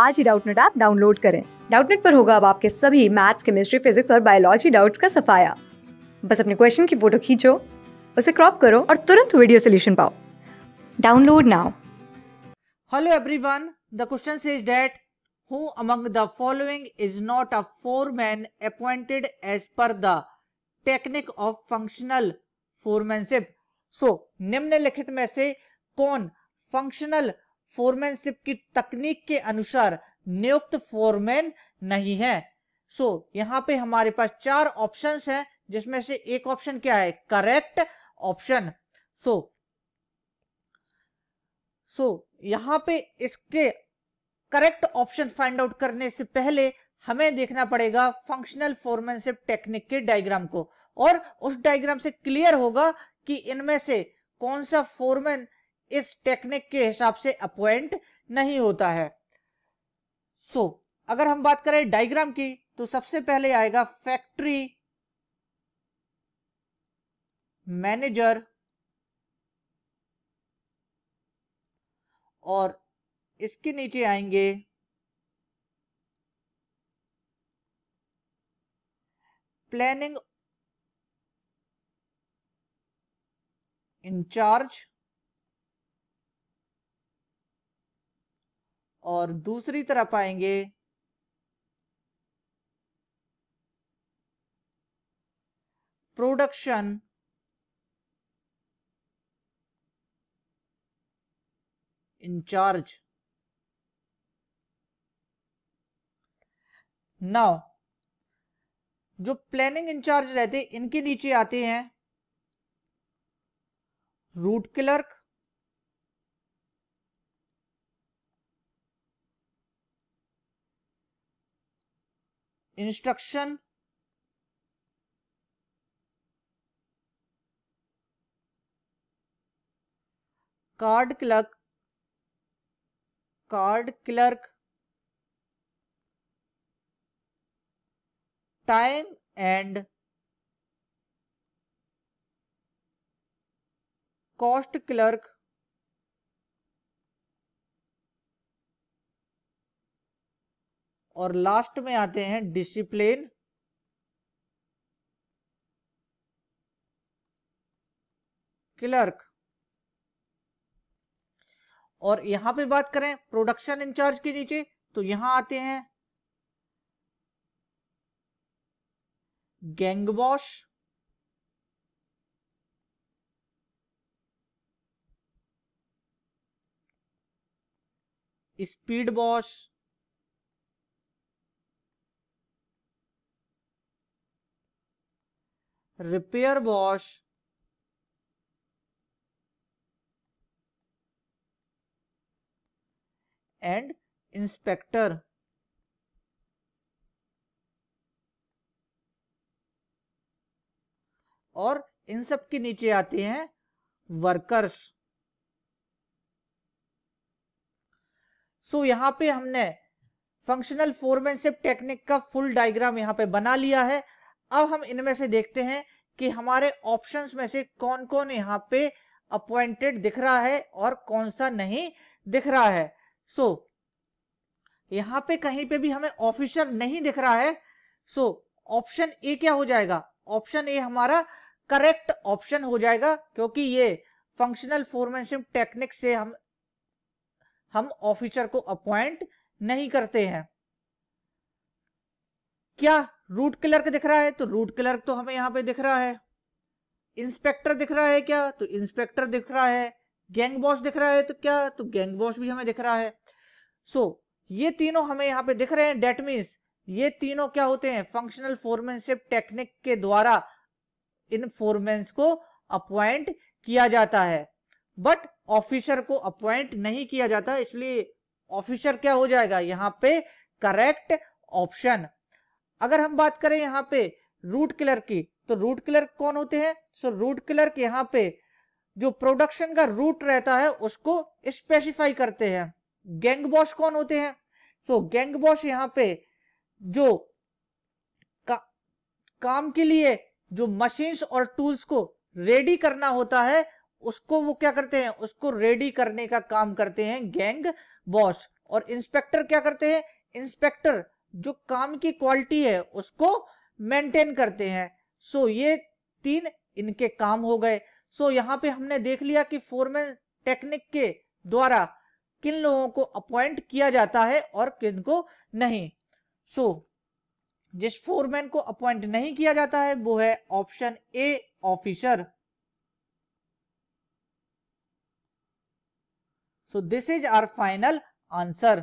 आज ही Doubtnut app download करें डाउटनेट पर होगा अब आपके सभी मैथ्स केमिस्ट्री फिजिक्स और बायोलॉजी डाउट्स का सफाया बस अपने क्वेश्चन की फोटो खींचो उसे क्रॉप करो और तुरंत वीडियो सोल्यूशन पाओ download now hello everyone the question is that who among the following is not a foreman appointed as per the technique of functional foremanship so निम्नलिखित में से कौन फंक्शनल फोरमैनशिप की तकनीक के अनुसार नियुक्त फोरमैन नहीं है सो so, यहाँ पे हमारे पास चार ऑप्शंस हैं जिसमें से एक ऑप्शन क्या है करेक्ट ऑप्शन सो सो यहाँ पे इसके करेक्ट ऑप्शन फाइंड आउट करने से पहले हमें देखना पड़ेगा फंक्शनल फॉर्मेनशिप टेक्निक के डायग्राम को और उस डायग्राम से क्लियर होगा कि इनमें से कौन सा फॉर्मेन इस टेक्निक के हिसाब से अपॉइंट नहीं होता है सो so, अगर हम बात करें डायग्राम की तो सबसे पहले आएगा फैक्ट्री मैनेजर और इसके नीचे आएंगे प्लानिंग इंचार्ज और दूसरी तरफ आएंगे प्रोडक्शन इंचार्ज नाउ जो प्लानिंग इंचार्ज रहते इनके नीचे आते हैं route clerk instruction card clerk card clerk time and cost clerk और लास्ट में आते हैं डिसिप्लिन क्लर्क और यहां पे बात करें प्रोडक्शन इंचार्ज के नीचे तो यहां आते हैं gang boss speed boss repair wash and inspector और इन सब के नीचे आते हैं वर्कर्स सो so, यहां पे हमने फंक्शनल फोरमैनशिप टेक्निक का फुल डायग्राम यहां पे बना लिया है अब हम इनमें से देखते हैं कि हमारे ऑप्शंस में से कौन कौन यहाँ पे अपॉइंटेड दिख रहा है और कौन सा नहीं दिख रहा है सो so, यहाँ पे कहीं पे भी हमें ऑफिसर नहीं दिख रहा है सो ऑप्शन ए क्या हो जाएगा ऑप्शन ए हमारा करेक्ट ऑप्शन हो जाएगा क्योंकि ये फंक्शनल फॉर्मेशन टेक्निक से हम हम ऑफिसर को अपॉइंट नहीं करते हैं क्या रूट क्लर्क दिख रहा है तो रूट क्लर्क तो हमें यहाँ पे दिख रहा है इंस्पेक्टर दिख रहा है क्या तो इंस्पेक्टर दिख रहा है गैंग बॉस दिख रहा है तो क्या तो गैंग बॉस भी हमें दिख रहा है सो so, ये तीनों हमें यहाँ पे दिख रहे हैं डेट मीन्स ये तीनों क्या होते हैं फंक्शनल फोरमेनशिप टेक्निक के द्वारा इन फोरमैन्स को अपॉइंट किया जाता है बट ऑफिसर को अपॉइंट नहीं किया जाता इसलिए ऑफिसर क्या हो जाएगा यहाँ पे करेक्ट ऑप्शन अगर हम बात करें यहाँ पे रूट क्लर्क की तो रूट क्लर्क कौन होते हैं सो रूट क्लर्क यहाँ पे जो प्रोडक्शन का रूट रहता है उसको स्पेसिफाई करते हैं गैंग बॉस कौन होते हैं सो गैंग बॉस यहाँ पे जो का, काम के लिए जो मशीन और टूल्स को रेडी करना होता है उसको वो क्या करते हैं उसको रेडी करने का काम करते हैं गैंग बॉस और इंस्पेक्टर क्या करते हैं इंस्पेक्टर जो काम की क्वालिटी है उसको मेंटेन करते हैं सो so, ये तीन इनके काम हो गए सो so, यहाँ पे हमने देख लिया कि फोरमैन टेक्निक के द्वारा किन लोगों को अपॉइंट किया जाता है और किन को नहीं सो so, जिस फोरमैन को अपॉइंट नहीं किया जाता है वो है option A officer so this is our final answer